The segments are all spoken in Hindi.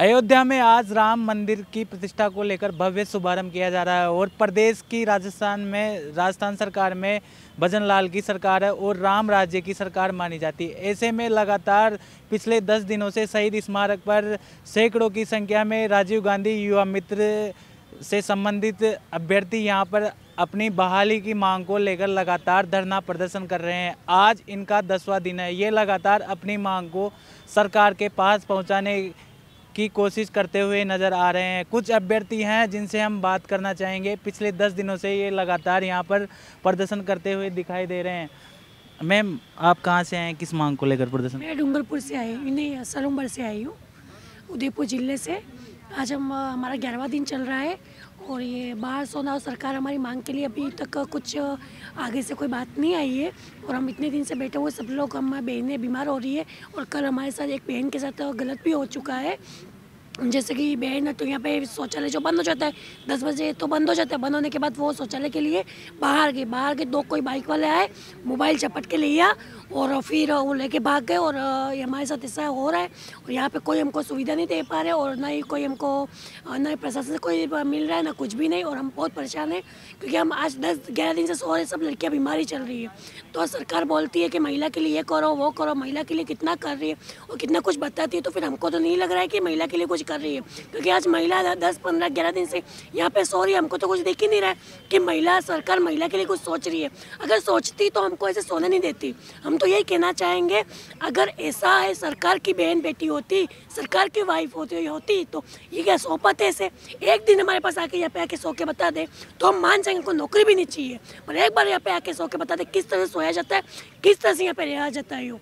अयोध्या में आज राम मंदिर की प्रतिष्ठा को लेकर भव्य शुभारंभ किया जा रहा है और प्रदेश की राजस्थान में राजस्थान सरकार में भजन लाल की सरकार है और राम राज्य की सरकार मानी जाती है ऐसे में लगातार पिछले दस दिनों से शहीद स्मारक पर सैकड़ों की संख्या में राजीव गांधी युवा मित्र से संबंधित अभ्यर्थी यहाँ पर अपनी बहाली की मांग को लेकर लगातार धरना प्रदर्शन कर रहे हैं आज इनका दसवां दिन है ये लगातार अपनी मांग को सरकार के पास पहुँचाने की कोशिश करते हुए नज़र आ रहे हैं कुछ अभ्यर्थी हैं जिनसे हम बात करना चाहेंगे पिछले दस दिनों से ये लगातार यहाँ पर प्रदर्शन करते हुए दिखाई दे रहे हैं मैम आप कहाँ से आए किस मांग को लेकर प्रदर्शन मैं डूंगरपुर से आई हूँ नहीं सलूम्बर से आई हूँ उदयपुर ज़िले से आज हम हमारा ग्यारहवा दिन चल रहा है और ये बाहर सोना सरकार हमारी मांग के लिए अभी तक कुछ आगे से कोई बात नहीं आई है और हम इतने दिन से बैठे हुए सब लोग हमारी बहनें बीमार हो रही है और कल हमारे साथ एक बहन के साथ गलत भी हो चुका है जैसे कि बहन है तो यहाँ पे शौचालय जो बंद हो जाता है दस बजे तो बंद हो जाता है बंद होने के बाद वो शौचालय के लिए बाहर गए बाहर गए दो कोई बाइक वाले आए मोबाइल चपट के ले लिया और फिर वो लेके भाग गए और हमारे साथ ऐसा हो रहा है और यहाँ पे कोई हमको सुविधा नहीं दे पा रहे और ना ही कोई हमको ना ही प्रशासन से कोई मिल रहा है ना कुछ भी नहीं और हम बहुत परेशान हैं क्योंकि हम आज दस ग्यारह दिन से सो रहे सब लड़कियाँ बीमारी चल रही है तो सरकार बोलती है कि महिला के लिए ये करो वो करो महिला के लिए कितना कर रही है और कितना कुछ बताती है तो फिर हमको तो नहीं लग रहा है कि महिला के लिए कुछ कर रही है क्योंकि आज महिला दस पंद्रह ग्यारह दिन से यहाँ पे सो रही है हमको तो कुछ देख ही नहीं रहा है कि महिला सरकार महिला के लिए कुछ सोच रही है अगर सोचती तो हमको ऐसे सोने नहीं देती हम तो यही कहना चाहेंगे अगर ऐसा है सरकार की बहन बेटी होती सरकार की वाइफ होती होती तो ये क्या सो पाते ऐसे एक दिन हमारे पास आके यहाँ पे आके सो के बता दे तो हम मान जाएंगे उनको नौकरी भी नहीं चाहिए पर एक बार यहाँ पे आके सो के बता दे किस तरह से सोया जाता है किस तरह से यहाँ पे रहा जाता है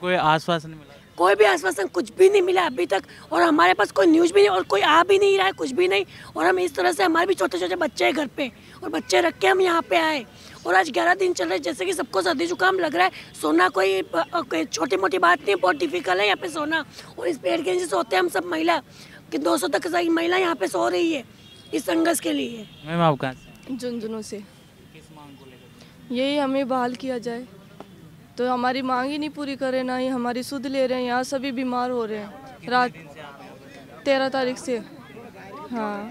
कोई आश्वासन मिला कोई भी आश्वासन कुछ भी नहीं मिला अभी तक और हमारे पास कोई न्यूज़ भी नहीं और कोई आ भी नहीं रहा है कुछ भी नहीं और हम इस तरह से हमारे भी छोटे छोटे बच्चे हैं घर पे और बच्चे रख के हम यहाँ पे आए और आज ग्यारह दिन चल रहे जैसे कि सबको सर्दी जुकाम लग रहा है सोना कोई, छोटी मोटी बात नहीं बहुत डिफिकल्ट है यहाँ पे सोना और इस पेड़ के नीचे सोते हैं हम सब महिला कि दो तक सारी महिला यहाँ पे सो रही है इस संघर्ष के लिए झुंझुनू से यही हमें बहाल किया जाए तो हमारी मांग ही नहीं पूरी करे ना ही हमारी सुध ले रहे हैं यहाँ सभी बीमार हो रहे हैं रात तेरह तारीख से हाँ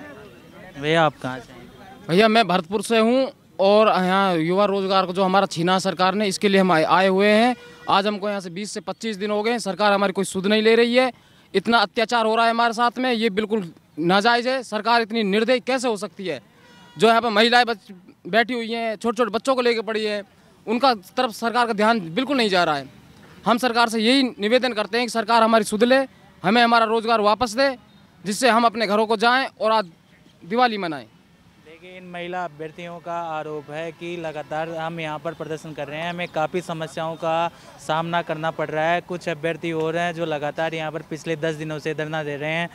भैया आप कहाँ से भैया मैं भरतपुर से हूँ और यहाँ युवा रोजगार को जो हमारा छीना सरकार ने इसके लिए हम आए हुए हैं आज हमको यहाँ से 20 से 25 दिन हो गए हैं सरकार हमारी कोई सुध नहीं ले रही है इतना अत्याचार हो रहा है हमारे साथ में ये बिल्कुल नाजायज़ है सरकार इतनी निर्दयी कैसे हो सकती है जो यहाँ पर महिलाएं बैठी हुई हैं छोटे छोटे बच्चों को लेकर पड़ी है उनका तरफ सरकार का ध्यान बिल्कुल नहीं जा रहा है हम सरकार से यही निवेदन करते हैं कि सरकार हमारी सुध ले हमें हमारा रोज़गार वापस दे जिससे हम अपने घरों को जाएं और आज दिवाली मनाएं देखिए इन महिला अभ्यर्थियों का आरोप है कि लगातार हम यहाँ पर प्रदर्शन कर रहे हैं हमें काफ़ी समस्याओं का सामना करना पड़ रहा है कुछ अभ्यर्थी हो रहे हैं जो लगातार यहाँ पर पिछले दस दिनों से धरना दे रहे हैं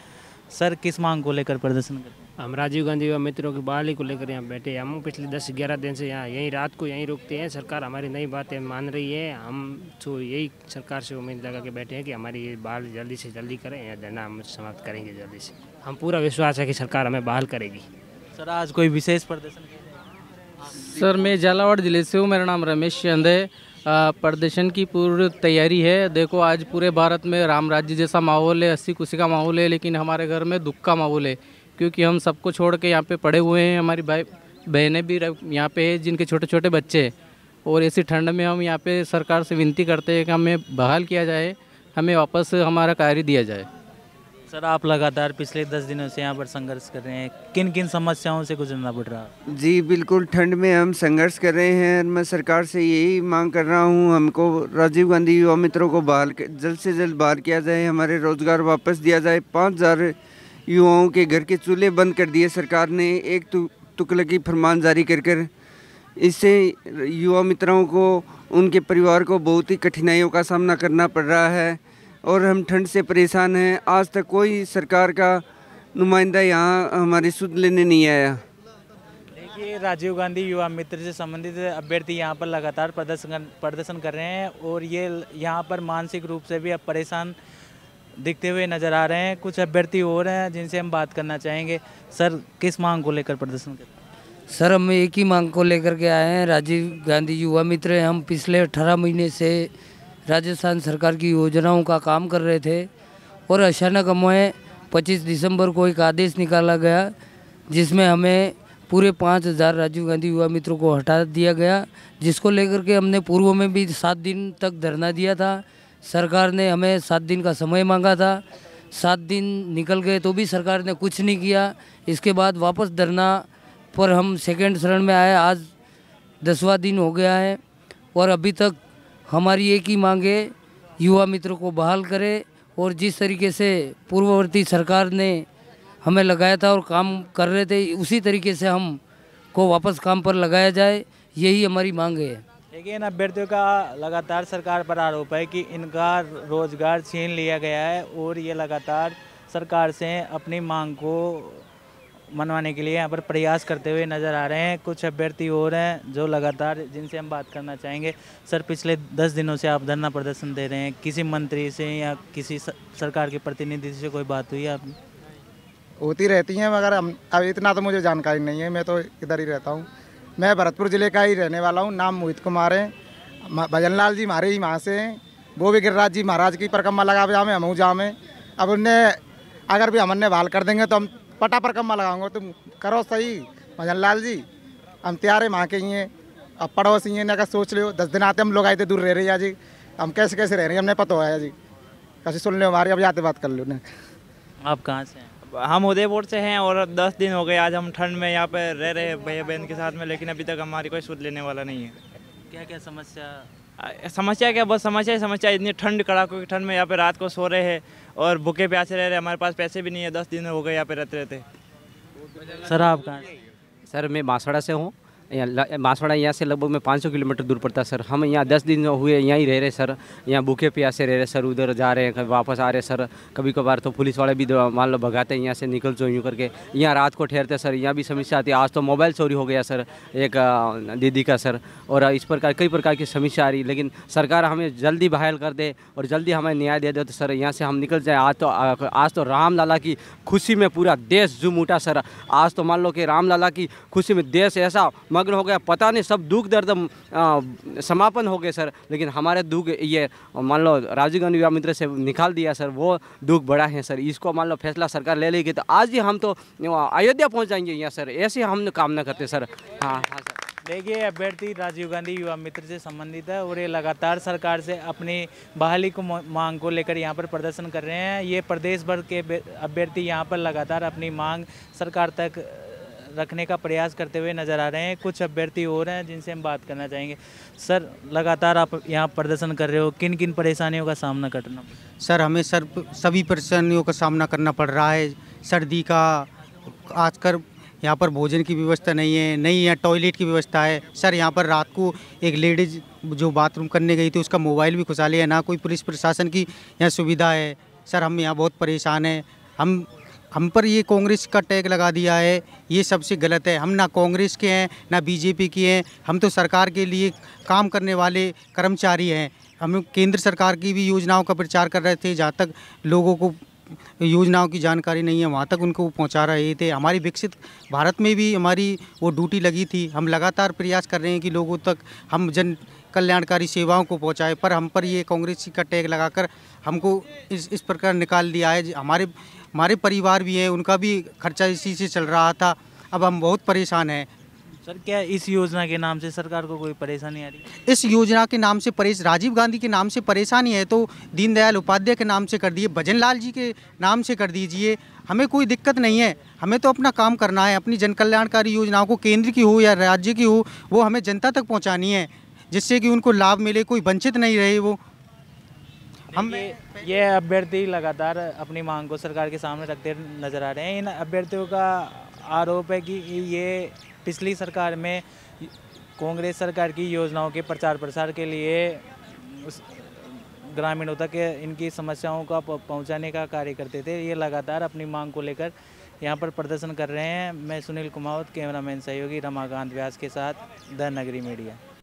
सर किस मांग को लेकर प्रदर्शन कर रहे हैं हम राजीव गांधी व मित्रों की बहाली को लेकर यहाँ बैठे हैं हम पिछले दस ग्यारह दिन से यहाँ यहीं रात को यहीं रुकते हैं सरकार हमारी नई बातें मान रही है हम तो यही सरकार से उम्मीद लगा के बैठे हैं कि हमारी ये बहाल जल्दी से जल्दी करें या धरना हम समाप्त करेंगे जल्दी से हम पूरा विश्वास है कि सरकार हमें बहाल करेगी सर आज कोई विशेष प्रदर्शन सर मैं झालावाड़ ज़िले से हूँ मेरा नाम रमेश चंद है प्रदर्शन की पूरी तैयारी है देखो आज पूरे भारत में राम राज्य जैसा माहौल है हंसी खुशी का माहौल है लेकिन हमारे घर में दुख का माहौल है क्योंकि हम सबको छोड़ के यहाँ पे पड़े हुए हैं हमारी भाई बहनें भी यहाँ पे है जिनके छोटे छोटे बच्चे हैं और ऐसी ठंड में हम यहाँ पे सरकार से विनती करते हैं कि हमें बहाल किया जाए हमें वापस हमारा कार्य दिया जाए सर आप लगातार पिछले दस दिनों से यहाँ पर संघर्ष कर रहे हैं किन किन समस्याओं से गुजरना पड़ रहा जी बिल्कुल ठंड में हम संघर्ष कर रहे हैं और मैं सरकार से यही मांग कर रहा हूँ हमको राजीव गांधी युवा मित्रों को बहाल जल्द से जल्द बहाल किया जाए हमारे रोज़गार वापस दिया जाए पाँच हज़ार युवाओं के घर के चूल्हे बंद कर दिए सरकार ने एक तु, की फरमान जारी कर कर इससे युवा मित्रों को उनके परिवार को बहुत ही कठिनाइयों का सामना करना पड़ रहा है और हम ठंड से परेशान हैं आज तक कोई सरकार का नुमाइंदा यहाँ हमारी सुध लेने नहीं आया देखिए राजीव गांधी युवा मित्र से संबंधित अभ्यर्थी यहाँ पर लगातार प्रदर्शन प्रदर्शन कर रहे हैं और ये यहाँ पर मानसिक रूप से भी अब परेशान दिखते हुए नजर आ रहे हैं कुछ अभ्यर्थी और हैं जिनसे हम बात करना चाहेंगे सर किस मांग को लेकर प्रदर्शन कर सर हम एक ही मांग को लेकर के आए हैं राजीव गांधी युवा मित्र हैं हम पिछले अठारह महीने से राजस्थान सरकार की योजनाओं का काम कर रहे थे और अचानक हमें 25 दिसंबर को एक आदेश निकाला गया जिसमें हमें पूरे पाँच हज़ार राजीव गांधी युवा मित्रों को हटा दिया गया जिसको लेकर के हमने पूर्व में भी सात दिन तक धरना दिया था सरकार ने हमें सात दिन का समय मांगा था सात दिन निकल गए तो भी सरकार ने कुछ नहीं किया इसके बाद वापस धरना पर हम सेकेंड शरण में आए आज दसवा दिन हो गया है और अभी तक हमारी एक ही मांग है युवा मित्रों को बहाल करें और जिस तरीके से पूर्ववर्ती सरकार ने हमें लगाया था और काम कर रहे थे उसी तरीके से हम को वापस काम पर लगाया जाए यही हमारी मांग है देखिए इन अभ्यर्थियों का लगातार सरकार पर आरोप है कि इनका रोजगार छीन लिया गया है और ये लगातार सरकार से अपनी मांग को मनवाने के लिए यहाँ पर प्रयास करते हुए नज़र आ रहे हैं कुछ अभ्यर्थी और हैं जो लगातार जिनसे हम बात करना चाहेंगे सर पिछले दस दिनों से आप धरना प्रदर्शन दे रहे हैं किसी मंत्री से या किसी सरकार के प्रतिनिधि से कोई बात हुई आप होती रहती हैं मगर हम अब इतना तो मुझे जानकारी नहीं है मैं तो इधर ही रहता हूँ मैं भरतपुर ज़िले का ही रहने वाला हूँ नाम मोहित कुमार है भजन लाल जी हमारे ही वहाँ से हैं वो भी गिरिराज जी महाराज की परिक्रमा लगा जामे हम हूँ जामे अब उनने अगर भी हमने बहाल कर देंगे तो हम पटा परिक्रमा लगाऊंगा तुम करो सही भजन लाल जी हम तैयार हैं वहाँ के ही हैं अब पड़ोसी हैं ना सोच लो दस दिन आते हम लोग आए थे दूर रह रहे हैं जी हम कैसे कैसे रह रहे हैं हमने पता होया जी कैसे सुन लो हमारी अब जाते बात कर लो ना आप कहाँ से हैं हम उदयपुर से हैं और दस दिन हो गए आज हम ठंड में यहाँ पर रह रहे हैं भैया बहन के साथ में लेकिन अभी तक हमारी कोई सुध लेने वाला नहीं है क्या क्या समस्या समस्या क्या बस समस्या ही समस्या इतनी ठंड कड़ाकों की ठंड में यहाँ पे रात को सो रहे हैं और भूखे प्यासे रह रहे हमारे पास पैसे भी नहीं है दस दिन हो गए यहाँ पे रहते रहते सर आप कहाँ सर मैं बांसवाड़ा से हूँ बांसवाड़ा यहाँ से लगभग में 500 किलोमीटर दूर पड़ता सर हम यहाँ दस दिन हुए यहाँ ही रह रहे सर यहाँ भूखे प्यासे रह रहे सर उधर जा रहे हैं कभी वापस आ रहे सर कभी कभार तो पुलिस वाले भी मान लो भगाते हैं यहाँ से निकल जो यूँ करके यहाँ रात को ठहरते सर यहाँ भी समस्या आती है आज तो मोबाइल चोरी हो गया सर एक दीदी का सर और इस प्रकार कई प्रकार की समस्या आ रही लेकिन सरकार हमें जल्दी बहाल कर दे और जल्दी हमें न्याय दे दे तो सर यहाँ से हम निकल जाए आज तो आज तो राम लाला की खुशी में पूरा देश जुम उठा सर आज तो मान लो कि राम लाला की खुशी में देश ऐसा मग्न हो गया पता नहीं सब दुख दर्द समापन हो गए सर लेकिन हमारे दुख ये मान लो राजीव गांधी युवा मित्र से निकाल दिया सर वो दुख बड़ा है सर इसको मान लो फैसला सरकार ले लेगी तो आज ही हम तो अयोध्या पहुँच जाएंगे यहाँ सर ऐसे हम कामना करते सर हाँ हाँ सर देखिए अभ्यर्थी राजीव गांधी युवा मित्र से संबंधित है और ये लगातार सरकार से अपनी बहाली को मांग को लेकर यहाँ पर प्रदर्शन कर रहे हैं ये प्रदेश भर के अभ्यर्थी यहाँ पर लगातार अपनी मांग सरकार तक रखने का प्रयास करते हुए नजर आ रहे हैं कुछ अभ्यर्थी और हैं जिनसे हम बात करना चाहेंगे सर लगातार आप यहाँ प्रदर्शन कर रहे हो किन किन परेशानियों का सामना करना सर हमें सर सभी परेशानियों का सामना करना पड़ रहा है सर्दी का आजकल यहाँ पर भोजन की व्यवस्था नहीं है नहीं यहाँ टॉयलेट की व्यवस्था है सर यहाँ पर रात को एक लेडीज जो बाथरूम करने गई थी उसका मोबाइल भी खुशा लिया ना कोई पुलिस प्रशासन की यहाँ सुविधा है सर हम यहाँ बहुत परेशान हैं हम हम पर ये कांग्रेस का टैग लगा दिया है ये सबसे गलत है हम ना कांग्रेस के हैं ना बीजेपी के हैं हम तो सरकार के लिए काम करने वाले कर्मचारी हैं हम केंद्र सरकार की भी योजनाओं का प्रचार कर रहे थे जहाँ तक लोगों को योजनाओं की जानकारी नहीं है वहाँ तक उनको पहुँचा रहे थे हमारी विकसित भारत में भी हमारी वो ड्यूटी लगी थी हम लगातार प्रयास कर रहे हैं कि लोगों तक हम जन कल्याणकारी सेवाओं को पहुँचाए पर हम पर ये कांग्रेस का टैग लगाकर हमको इस इस प्रकार निकाल दिया है हमारे हमारे परिवार भी हैं उनका भी खर्चा इसी से चल रहा था अब हम बहुत परेशान हैं सर क्या इस योजना के नाम से सरकार को कोई परेशानी आ रही है इस योजना के नाम से परेश राजीव गांधी के नाम से परेशानी है तो दीनदयाल उपाध्याय के नाम से कर दिए भजन लाल जी के नाम से कर दीजिए हमें कोई दिक्कत नहीं है हमें तो अपना काम करना है अपनी जनकल्याणकारी योजनाओं को केंद्र की हो या राज्य की हो वो हमें जनता तक पहुँचानी है जिससे कि उनको लाभ मिले कोई वंचित नहीं रहे वो हम ये अभ्यर्थी लगातार अपनी मांग को सरकार के सामने रखते नजर आ रहे हैं इन अभ्यर्थियों का आरोप है कि ये पिछली सरकार में कांग्रेस सरकार की योजनाओं के प्रचार प्रसार के लिए उस ग्रामीणों तक इनकी समस्याओं का पहुंचाने का कार्य करते थे ये लगातार अपनी मांग को लेकर यहाँ पर प्रदर्शन कर रहे हैं मैं सुनील कुमावत कैमरामैन सहयोगी रमाकांत व्यास के साथ द नगरी मीडिया